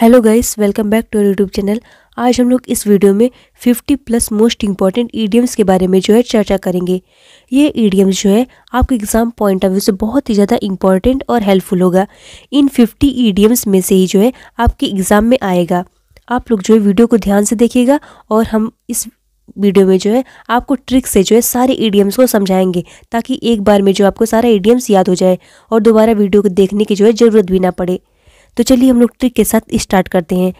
Hello guys welcome back to YouTube channel आज हम लोग इस वीडियो में 50 प्लस मोस्ट इंपॉर्टेंट ईडियम्स के बारे में जो है चर्चा करेंगे ये ईडियम्स जो है आपके एग्ज़ाम पॉइंट ऑफ व्यू से बहुत ही ज़्यादा इंपॉर्टेंट और हेल्पफुल होगा इन 50 ईडियम्स में से ही जो है आपके एग्ज़ाम में आएगा आप लोग जो है वीडियो को ध्यान से देखिएगा और हम इस वीडियो में जो है आपको ट्रिक से जो है सारे ईडीएम्स को समझाएंगे ताकि एक बार में जो आपको सारा ईडीएम्स याद हो जाए और दोबारा वीडियो को देखने की जो है ज़रूरत भी ना पड़े तो चलिए हम लोग ट्रिक के साथ स्टार्ट करते हैं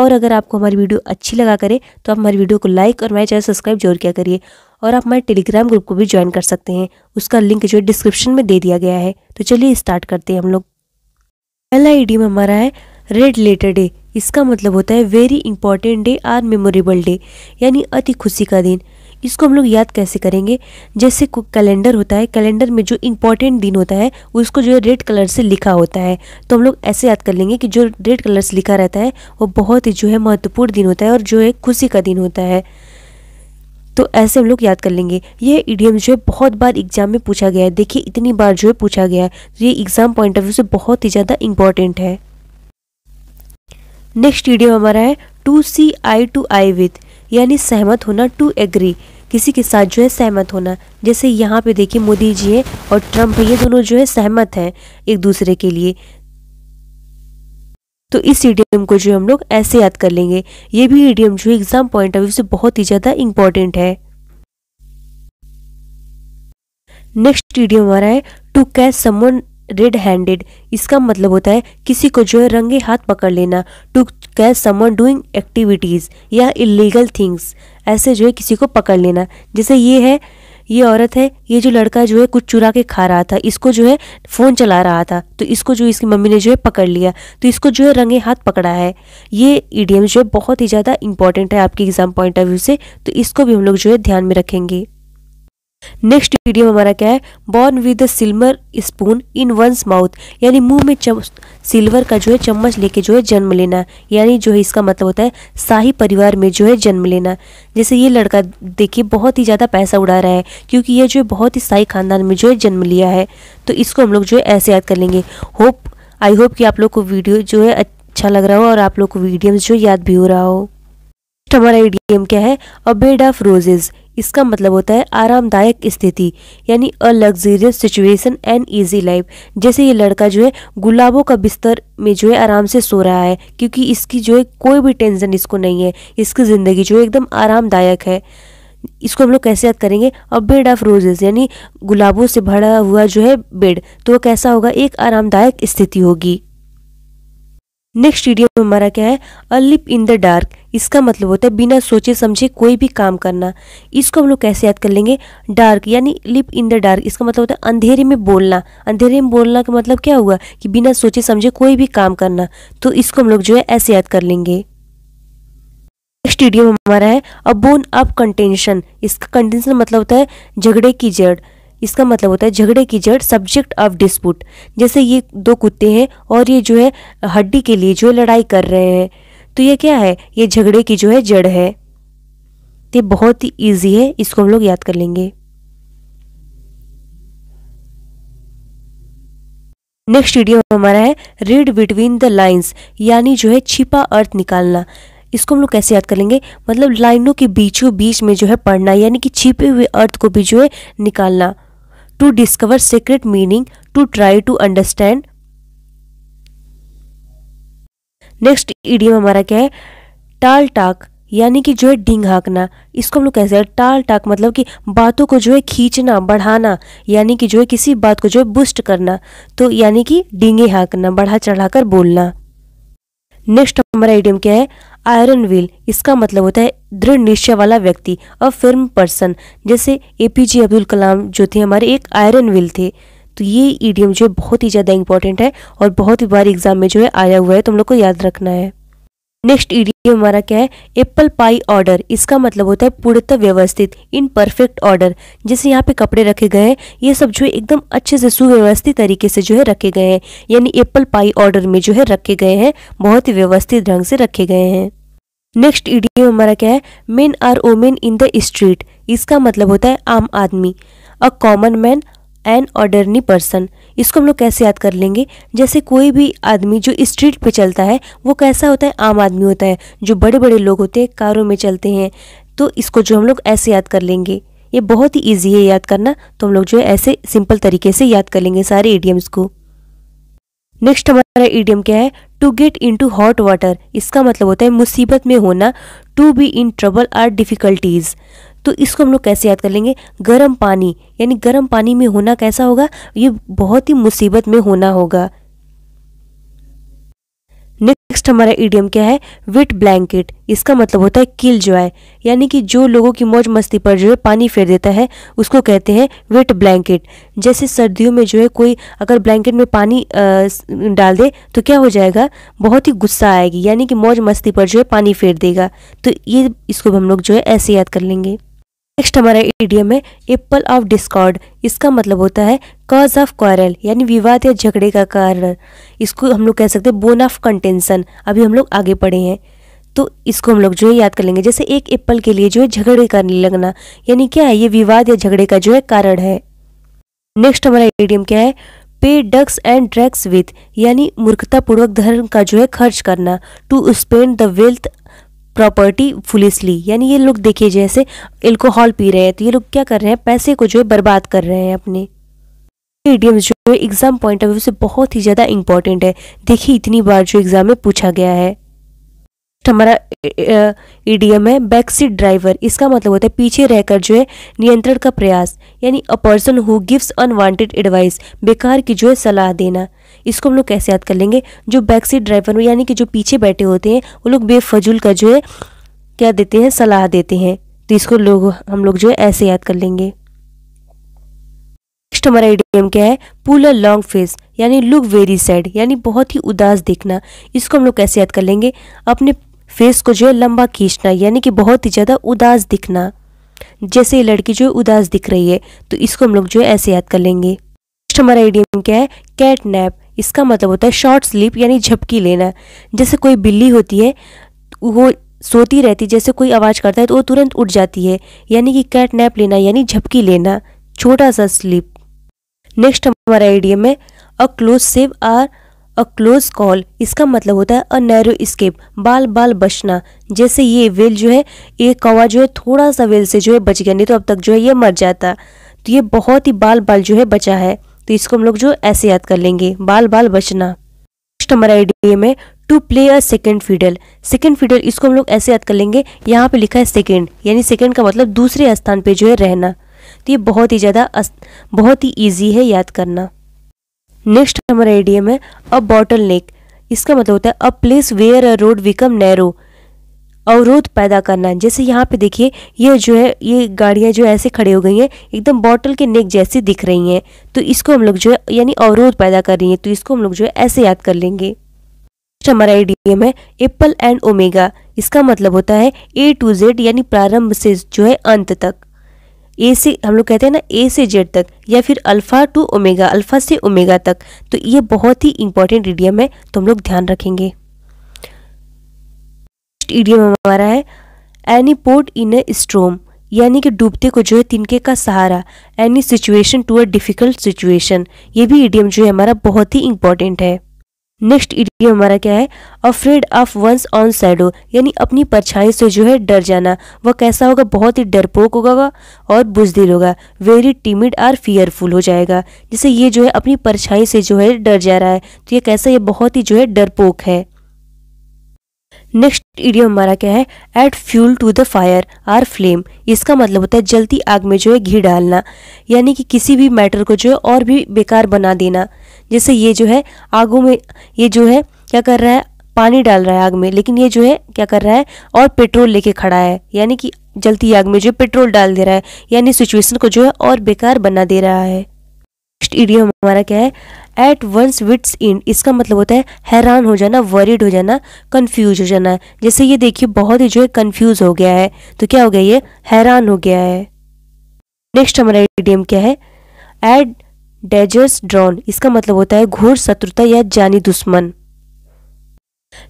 और अगर आपको हमारी वीडियो अच्छी लगा करे तो आप हमारी वीडियो को लाइक और हमारे चैनल सब्सक्राइब जरूर किया करिए और आप हमारे टेलीग्राम ग्रुप को भी ज्वाइन कर सकते हैं उसका लिंक जो है डिस्क्रिप्शन में दे दिया गया है तो चलिए स्टार्ट करते हैं हम लोग पहला ईडीएम हमारा है रेड लेटर डे इसका मतलब होता है very important day or memorable day यानी अति खुशी का दिन इसको हम लोग याद कैसे करेंगे जैसे कैलेंडर होता है कैलेंडर में जो इंपॉर्टेंट दिन होता है उसको जो है रेड कलर से लिखा होता है तो हम लोग ऐसे याद कर लेंगे कि जो रेड कलर से लिखा रहता है वो बहुत ही जो है महत्वपूर्ण दिन होता है और जो है खुशी का दिन होता है तो ऐसे हम लोग याद कर लेंगे ये ईडीएम जो है बहुत बार एग्जाम में पूछा गया है देखिए इतनी बार जो है पूछा गया है तो ये एग्ज़ाम पॉइंट ऑफ व्यू से बहुत ही ज़्यादा इंपॉर्टेंट है नेक्स्ट ईडियम हमारा है to see eye to eye with यानी सहमत होना टू एग्री किसी के साथ जो है सहमत होना जैसे यहाँ पे देखिए मोदी जी है और ट्रंप है ये दोनों जो है सहमत हैं एक दूसरे के लिए तो इस ईडियम को जो हम लोग ऐसे याद कर लेंगे ये भी ईडियम जो एग्जाम पॉइंट ऑफ व्यू से बहुत ही ज़्यादा इंपॉर्टेंट है नेक्स्ट ईडियम हमारा है to catch someone red handed इसका मतलब होता है किसी को जो है रंगे हाथ पकड़ लेना to catch someone doing activities या इलीगल थिंग्स ऐसे जो है किसी को पकड़ लेना जैसे ये है ये औरत है ये जो लड़का जो है कुछ चुरा के खा रहा था इसको जो है फ़ोन चला रहा था तो इसको जो इसकी मम्मी ने जो है पकड़ लिया तो इसको जो है रंगे हाथ पकड़ा है ये ईडीएम जो है बहुत ही ज़्यादा इंपॉर्टेंट है आपके एग्ज़ाम पॉइंट ऑफ व्यू से तो इसको भी हम लोग जो है ध्यान में रखेंगे नेक्स्ट वीडियो हमारा क्या है born with silver spoon in one's mouth यानी मुंह में सिल्वर का जो है चम्मच लेके जो है जन्म लेना यानी जो है इसका मतलब होता है शाही परिवार में जो है जन्म लेना जैसे ये लड़का देखिए बहुत ही ज़्यादा पैसा उड़ा रहा है क्योंकि ये जो है बहुत ही शाही खानदान में जो है जन्म लिया है तो इसको हम लोग जो है ऐसे याद कर लेंगे होप आई होप कि आप लोग को वीडियो जो है अच्छा लग रहा हो और आप लोग को वीडियो जो याद भी हो रहा हो नेक्स्ट हमारा इडियम क्या है अ बेड ऑफ रोजेज इसका मतलब होता है आरामदायक स्थिति यानी a luxurious situation and easy life जैसे ये लड़का जो है गुलाबों का बिस्तर में जो है आराम से सो रहा है क्योंकि इसकी जो है कोई भी टेंशन इसको नहीं है इसकी ज़िंदगी जो है एकदम आरामदायक है इसको हम लोग कैसे याद करेंगे अ बेड ऑफ रोजेज यानी गुलाबों से भरा हुआ जो है बेड तो वह कैसा होगा एक आरामदायक स्थिति होगी नेक्स्ट वीडियो में हमारा क्या है अलिप इन द डार्क इसका मतलब होता है बिना सोचे समझे कोई भी काम करना इसको हम लोग कैसे याद कर लेंगे डार्क यानी लिप इन द डार्क इसका मतलब होता है अंधेरे में बोलना अंधेरे में बोलना का मतलब क्या हुआ कि बिना सोचे समझे कोई भी काम करना तो इसको हम लोग जो है ऐसे याद कर लेंगे नेक्स्ट वीडियो में हमारा है अ बोन अप कंटेंशन इसका कंटेंशन मतलब होता है झगड़े की जड़ इसका मतलब होता है झगड़े की जड़ सब्जेक्ट ऑफ डिस्प्यूट जैसे ये दो कुत्ते हैं और ये जो है हड्डी के लिए जो लड़ाई कर रहे हैं तो ये क्या है ये झगड़े की जो है जड़ है तो ये बहुत ही ईजी है इसको हम लोग याद कर लेंगे नेक्स्ट वीडियो हमारा है रीड बिटवीन द लाइंस यानी जो है छिपा अर्थ निकालना इसको हम लोग कैसे याद करेंगे मतलब लाइनों के बीचों बीच में जो है पढ़ना यानी कि छिपे हुए अर्थ को भी जो है निकालना to discover secret meaning, to try to understand. Next idiom हमारा क्या है टाल टाक यानी कि जो है डिंग हाँकना इसको हम लोग कहते हैं टाल टाक मतलब कि बातों को जो है खींचना बढ़ाना यानी कि जो है किसी बात को जो है बुस्ट करना तो यानी कि डिंगे हाँकना बढ़ा चढ़ाकर बोलना नेक्स्ट हमारा एडियम क्या है आयरन व्हील इसका मतलब होता है दृढ़ निश्चय वाला व्यक्ति अ फिल्म पर्सन जैसे ए पी जे अब्दुल कलाम जो थे हमारे एक आयरन व्हील थे तो ये ईडीएम जो है बहुत ही ज़्यादा इंपॉर्टेंट है और बहुत ही बार एग्जाम में जो है आया हुआ है तुम लोग को याद रखना है नेक्स्ट ईडियम हमारा क्या है एप्पल पाई ऑर्डर इसका मतलब होता है पूर्णतः व्यवस्थित इन परफेक्ट ऑर्डर जैसे यहाँ पे कपड़े रखे गए हैं ये सब जो है एकदम अच्छे से सुव्यवस्थित तरीके से जो है रखे गए हैं यानी एप्पल पाई ऑर्डर में जो है रखे गए हैं बहुत ही व्यवस्थित ढंग से रखे गए हैं नेक्स्ट ईडियम हमारा क्या है man or woman in the street इसका मतलब होता है आम आदमी a common man an ordinary person इसको हम लोग कैसे याद कर लेंगे जैसे कोई भी आदमी जो स्ट्रीट पे चलता है वो कैसा होता है आम आदमी होता है जो बड़े बड़े लोग होते हैं कारों में चलते हैं तो इसको जो हम लोग ऐसे याद कर लेंगे ये बहुत ही ईजी है याद करना तो हम लोग जो है ऐसे सिंपल तरीके से याद कर लेंगे सारे ईडियम्स को नेक्स्ट हमारा ईडियम क्या है to get into hot water इसका मतलब होता है मुसीबत में होना to be in trouble or difficulties तो इसको हम लोग कैसे याद कर लेंगे गर्म पानी यानी गर्म पानी में होना कैसा होगा ये बहुत ही मुसीबत में होना होगा नेक्स्ट हमारा ईडियम क्या है विट ब्लैंकेट इसका मतलब होता है किल जो यानी कि जो लोगों की मौज मस्ती पर जो है पानी फेर देता है उसको कहते हैं विट ब्लैंकेट जैसे सर्दियों में जो है कोई अगर ब्लैंकेट में पानी आ, डाल दे तो क्या हो जाएगा बहुत ही गुस्सा आएगी यानी कि मौज मस्ती पर जो है पानी फेर देगा तो ये इसको हम लोग जो है ऐसे याद कर लेंगे नेक्स्ट हमारा एडियम है एप्पल ऑफ डिस्कॉर्ड इसका मतलब होता है कॉज ऑफ क्वारल यानी विवाद या झगड़े का कारण इसको हम लोग कह सकते हैं बोन ऑफ कंटेंसन अभी हम लोग आगे पढ़े हैं तो इसको हम लोग जो है याद कर लेंगे जैसे एक एप्पल के लिए जो है झगड़े करने लगना यानी क्या है ये विवाद या झगड़े का जो है कारण है नेक्स्ट हमारा एडियम क्या है पे डग्स एंड ड्रग्स विथ यानी मूर्खतापूर्वक धर्म का जो है खर्च करना to spend the wealth property foolishly यानी ये लोग देखिए जैसे एल्कोहल पी रहे हैं तो ये लोग क्या कर रहे हैं पैसे को जो है बर्बाद कर रहे हैं अपने इडियम्स जो है एग्जाम पॉइंट ऑफ व्यू से बहुत ही ज़्यादा इंपॉर्टेंट है देखिए इतनी बार जो एग्जाम में पूछा गया है हमारा ईडीएम है बैक सीट ड्राइवर इसका मतलब होता है पीछे रहकर जो है नियंत्रण का प्रयास यानी a person who gives unwanted advice बेकार की जो है सलाह देना इसको हम लोग कैसे याद कर लेंगे जो बैक सीट ड्राइवर यानी कि जो पीछे बैठे होते हैं वो लोग बेफजूल का जो है क्या देते हैं सलाह देते हैं तो इसको लोग हम लोग जो है ऐसे याद कर लेंगे नेक्स्ट हमारा एडीएम क्या है पुल अ लॉन्ग फेस यानी लुक वेरी सैड यानी बहुत ही उदास देखना इसको हम लोग कैसे याद कर लेंगे अपने फेस को जो है लंबा खींचना यानी कि बहुत ही ज़्यादा उदास दिखना जैसे ये लड़की जो है उदास दिख रही है तो इसको हम लोग जो है ऐसे याद कर लेंगे नेक्स्ट हमारा एडीएम क्या है कैट नैप इसका मतलब होता है शॉर्ट स्लीप यानी झपकी लेना जैसे कोई बिल्ली होती है वो सोती रहती है जैसे कोई आवाज़ करता है तो वो तुरंत उठ जाती है यानी कि कैट नैप लेना यानी झपकी लेना छोटा सा स्लीप नेक्स्ट हमारा आइडिया में a close shave or a close call इसका मतलब होता है अ नैरो स्केप बाल बाल बचना जैसे ये वेल जो है ये कौवा जो है थोड़ा सा वेल से जो है बच गया नहीं तो अब तक जो है ये मर जाता तो ये बहुत ही बाल बाल जो है बचा है तो इसको हम लोग जो ऐसे याद कर लेंगे बाल बाल बचना नेक्स्ट हमारा आइडिया में to play a second fiddle second fiddle इसको हम लोग ऐसे याद कर लेंगे यहाँ पे लिखा है सेकेंड यानी सेकेंड का मतलब दूसरे स्थान पे जो है रहना तो ये बहुत ही ज़्यादा बहुत ही ईजी है याद करना नेक्स्ट हमारा आइडिया में अ बॉटल नेक इसका मतलब होता है a place where a road become narrow अवरोध पैदा करना जैसे यहाँ पे देखिए ये जो है ये गाड़ियाँ जो ऐसे खड़े हो गई हैं एकदम बॉटल के नेक जैसी दिख रही हैं तो इसको हम लोग जो है यानी अवरोध पैदा कर रही हैं तो इसको हम लोग जो है ऐसे याद कर लेंगे हमारा एडीएम है एप्पल एंड ओमेगा इसका मतलब होता है ए टू जेड यानी प्रारंभ से जो है अंत तक ए से हम लोग कहते हैं ना ए से जेड तक या फिर अल्फा टू ओमेगा अल्फा से ओमेगा तक तो ये बहुत ही इंपॉर्टेंट रीडियम है तो हम लोग ध्यान रखेंगे नेक्स्ट ईडियम हमारा है एनी पोर्ट इन ए स्ट्रोम यानी कि डूबते को जो है तिनके का सहारा any situation to a difficult situation ये भी ईडियम जो है हमारा बहुत ही इंपॉर्टेंट है नेक्स्ट ईडियम हमारा क्या है afraid of one's own shadow यानी अपनी परछाई से जो है डर जाना वह कैसा होगा बहुत ही डरपोक होगा और बुजदिल होगा वेरी टिमिड और फियरफुल हो जाएगा जैसे ये जो है अपनी परछाई से जो है डर जा रहा है तो ये कैसा ये बहुत ही जो है डरपोक है नेक्स्ट इडियम हमारा क्या है add fuel to the fire or flame इसका मतलब होता है जल्दी आग में जो है घी डालना यानी कि किसी भी मैटर को जो है और भी बेकार बना देना जैसे ये जो है आगों में ये जो है क्या कर रहा है पानी डाल रहा है आग में लेकिन ये जो है क्या कर रहा है और पेट्रोल लेके खड़ा है यानी कि जलती आग में जो पेट्रोल डाल दे रहा है यानी सिचुएशन को जो है और बेकार बना दे रहा है नेक्स्ट इडियम हमारा क्या है एट वंस विट्स इंड इसका मतलब होता है हैरान हो जाना वरीड हो जाना कन्फ्यूज हो जाना जैसे ये देखिए बहुत ही जो है कन्फ्यूज हो गया है तो क्या हो गया ये हैरान हो गया है नेक्स्ट हमारा एडियम क्या है एट डेजर्स ड्रॉन इसका मतलब होता है घोर शत्रुता या जानी दुश्मन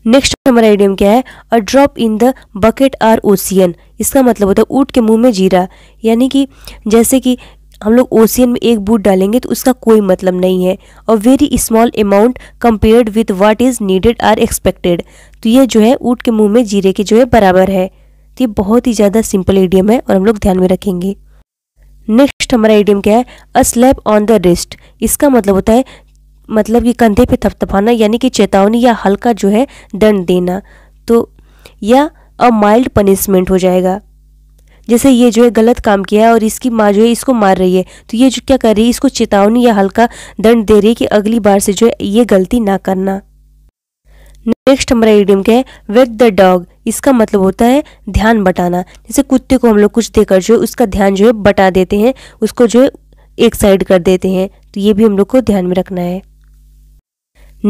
नेक्स्ट हमारा एडियम क्या है a drop in the bucket or ocean इसका मतलब होता है ऊट के मुंह में जीरा यानी कि जैसे कि हम लोग ओशियन में एक बूट डालेंगे तो उसका कोई मतलब नहीं है और very small amount compared with what is needed or expected तो ये जो है ऊट के मुंह में जीरे के जो है बराबर है तो ये बहुत ही ज़्यादा सिंपल एडियम है और हम लोग ध्यान में रखेंगे नेक्स्ट हमारा एडियम क्या है a slap on the wrist इसका मतलब होता है मतलब कि कंधे पे थपथपाना यानी कि चेतावनी या हल्का जो है दंड देना तो या अ माइल्ड पनिशमेंट हो जाएगा जैसे ये जो है गलत काम किया है और इसकी माँ जो है इसको मार रही है तो ये जो क्या कर रही है इसको चेतावनी या हल्का दंड दे रही है कि अगली बार से जो है ये गलती ना करना नेक्स्ट हमारा एडियम क्या है वेक द डॉग इसका मतलब होता है ध्यान बटाना जैसे कुत्ते को हम लोग कुछ देकर जो है उसका ध्यान जो है बटा देते हैं उसको जो है एक साइड कर देते हैं तो ये भी हम लोग को ध्यान में रखना है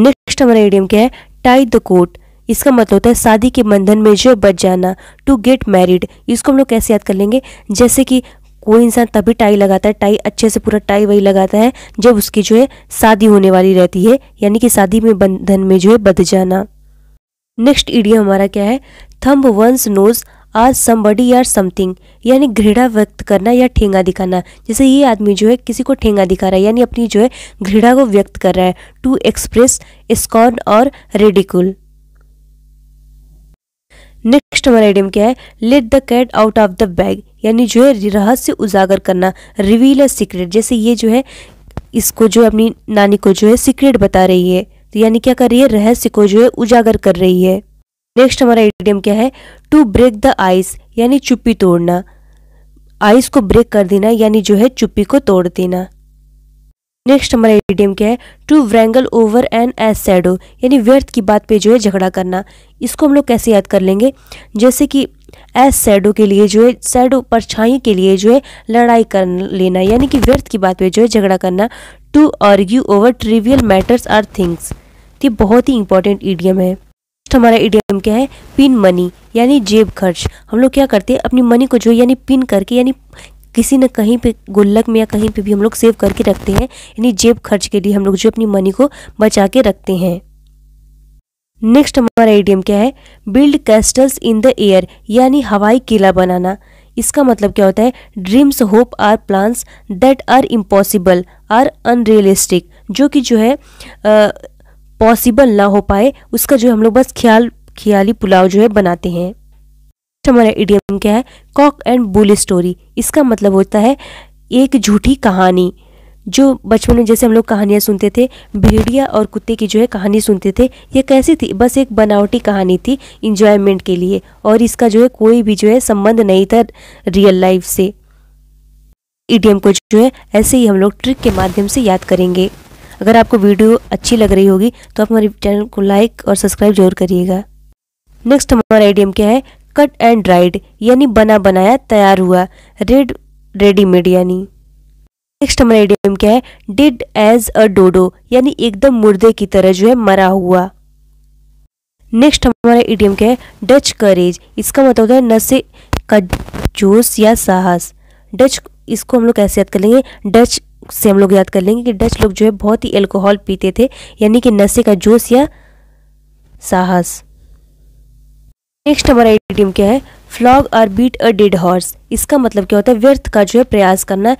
नेक्स्ट हमारा एडियम क्या है टाई द कोट इसका मतलब होता है शादी के बंधन में जो बच जाना टू गेट मैरिड इसको हम लोग कैसे याद कर लेंगे जैसे कि कोई इंसान तभी टाई लगाता है टाई अच्छे से पूरा टाई वही लगाता है जब उसकी जो है शादी होने वाली रहती है यानी कि शादी में बंधन में जो है बध जाना नेक्स्ट ईडिया हमारा क्या है thumb one's nose at somebody or something यानी घृणा व्यक्त करना या ठेंगा दिखाना जैसे ये आदमी जो है किसी को ठेंगा दिखा रहा है यानी अपनी जो है घृणा को व्यक्त कर रहा है टू एक्सप्रेस स्कॉन और रेडिकुल नेक्स्ट हमारा आइडियम क्या है let the cat out of the bag यानी जो है रहस्य उजागर करना रिवील अ सीक्रेट जैसे ये जो है इसको जो अपनी नानी को जो है सीक्रेट बता रही है तो यानी क्या कर रही है रहस्य को जो है उजागर कर रही है नेक्स्ट हमारा एडियम क्या है टू ब्रेक द आइस यानी चुप्पी तोड़ना आइस को ब्रेक कर देना यानी जो है चुप्पी को तोड़ देना नेक्स्ट हमारा एडियम क्या है to wrangle over an ass shadow यानी व्यर्थ की बात पे जो है झगड़ा करना इसको हम लोग कैसे याद कर लेंगे जैसे कि एस सैडो के लिए जो है सैडो परछाई के लिए जो है लड़ाई कर लेना यानी कि व्यर्थ की बात पे जो है झगड़ा करना to argue over trivial matters or things ये बहुत ही इंपॉर्टेंट ईडियम है नेक्स्ट हमारा ईडियम क्या है पिन मनी यानी जेब खर्च हम लोग क्या करते हैं अपनी मनी को जो यानी पिन करके यानी किसी न कहीं पे गुल्लक में या कहीं पे भी हम लोग सेव करके रखते हैं यानी जेब खर्च के लिए हम लोग जो अपनी मनी को बचा के रखते हैं नेक्स्ट हमारा एडियम क्या है build castles in the air यानी हवाई किला बनाना इसका मतलब क्या होता है dreams hope or plans that are impossible or unrealistic जो कि जो है पॉसिबल ना हो पाए उसका जो हम लोग बस ख्याल ख्याली पुलाव जो है बनाते हैं हमारा इडियम क्या है कॉक एंड बुल स्टोरी इसका मतलब होता है एक झूठी कहानी जो बचपन में जैसे हम लोग कहानियाँ सुनते थे भेड़िया और कुत्ते की जो है कहानी सुनते थे ये कैसी थी बस एक बनावटी कहानी थी इंजॉयमेंट के लिए और इसका जो है कोई भी जो है संबंध नहीं था रियल लाइफ से ईडीएम को जो है ऐसे ही हम लोग ट्रिक के माध्यम से याद करेंगे अगर आपको वीडियो अच्छी लग रही होगी तो आप हमारे चैनल को लाइक और सब्सक्राइब जरूर करिएगा नेक्स्ट हमारा आइडियम क्या है कट एंड ड्राइड यानी बना बनाया तैयार हुआ रेड रेडीमेड यानी नेक्स्ट हमारा एडियम क्या है डिड एज अ डोडो यानी एकदम मुर्दे की तरह जो है मरा हुआ नेक्स्ट हमारा एडियम क्या है डच करेज इसका मतलब होता है नशे का जोश या साहस डच इसको हम लोग कैसे याद कर लेंगे डच से हम लोग याद कर लेंगे कि डच लोग जो है बहुत ही एल्कोहल पीते थे यानी कि नशे का जोश या साहस नेक्स्ट हमारा एडियम क्या है फ्लॉग और बीट अ डेड हॉर्स इसका मतलब क्या होता है व्यर्थ का जो है प्रयास करना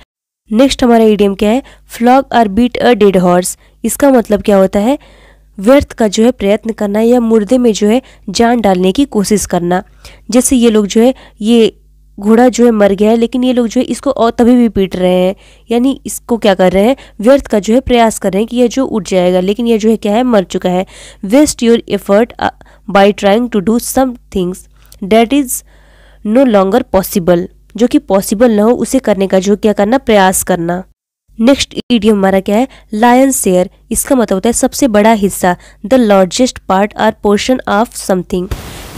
नेक्स्ट हमारा एडियम क्या है फ्लॉग और बीट अ डेड हॉर्स इसका मतलब क्या होता है व्यर्थ का जो है प्रयत्न करना या मुर्दे में जो है जान डालने की कोशिश करना जैसे ये लोग जो है ये घोड़ा जो है मर गया है लेकिन ये लोग जो है इसको और तभी भी पीट रहे हैं यानी इसको क्या कर रहे हैं व्यर्थ का जो है प्रयास कर रहे हैं कि यह जो उठ जाएगा लेकिन यह जो है क्या है मर चुका है waste your effort by trying to do some things that is no longer possible जो कि पॉसिबल न हो उसे करने का जो क्या करना प्रयास करना नेक्स्ट ईडियम हमारा क्या है लायन शेयर इसका मतलब होता है सबसे बड़ा हिस्सा the largest part or portion of something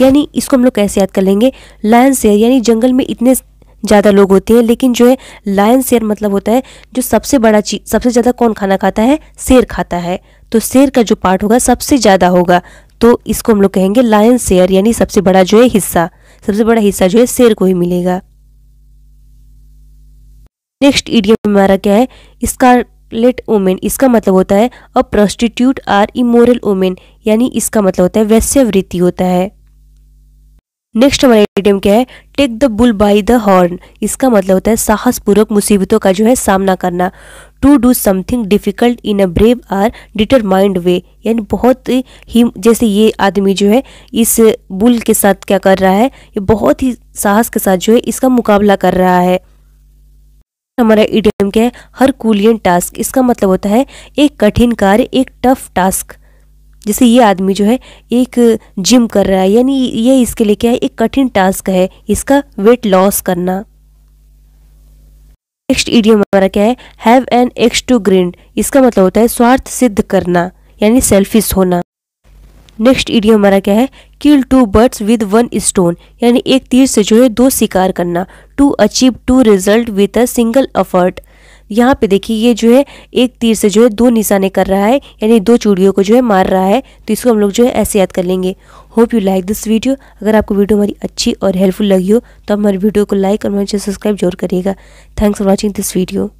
यानी इसको हम लोग कैसे याद कर लेंगे लायन शेयर यानी जंगल में इतने ज़्यादा लोग होते हैं लेकिन जो है लायन शेयर मतलब होता है जो सबसे बड़ा चीज सबसे ज़्यादा कौन खाना खाता है शेर खाता है तो शेर का जो पार्ट होगा सबसे ज़्यादा होगा तो इसको हम लोग कहेंगे लायन शेयर यानी सबसे बड़ा जो है हिस्सा सबसे बड़ा हिस्सा जो है शेर को ही मिलेगा नेक्स्ट ईडियम हमारा क्या है इसका लेट वोमेन इसका मतलब होता है a prostitute or immoral women यानी इसका मतलब होता है वैश्यवृत्ति होता है नेक्स्ट हमारा एडियम क्या है take the bull by the horn इसका मतलब होता है साहसपूर्वक मुसीबतों का जो है सामना करना to do something difficult in a brave or determined way यानी बहुत ही जैसे ये आदमी जो है इस बुल के साथ क्या कर रहा है ये बहुत ही साहस के साथ जो है इसका मुकाबला कर रहा है हमारा इडियम क्या है हर कूलियन टास्क इसका मतलब होता है एक कठिन कार्य एक टफ टास्क जैसे ये आदमी जो है एक जिम कर रहा है यानी ये इसके लिए क्या है एक कठिन टास्क है इसका वेट लॉस करना नेक्स्ट ईडियम हमारा क्या है have an axe to green इसका मतलब होता है स्वार्थ सिद्ध करना यानी सेल्फिश होना नेक्स्ट ईडियम हमारा क्या है kill two birds with one stone यानी एक तीर से जो है दो शिकार करना to achieve two result with a single effort यहाँ पे देखिए ये जो है एक तीर से जो है दो निशाने कर रहा है यानी दो चूड़ियों को जो है मार रहा है तो इसको हम लोग जो है ऐसे याद कर लेंगे hope you like this video अगर आपको वीडियो हमारी अच्छी और हेल्पफुल लगी हो तो हमारे वीडियो को लाइक और हमारे सब्सक्राइब जरूर करिएगा thanks for watching this video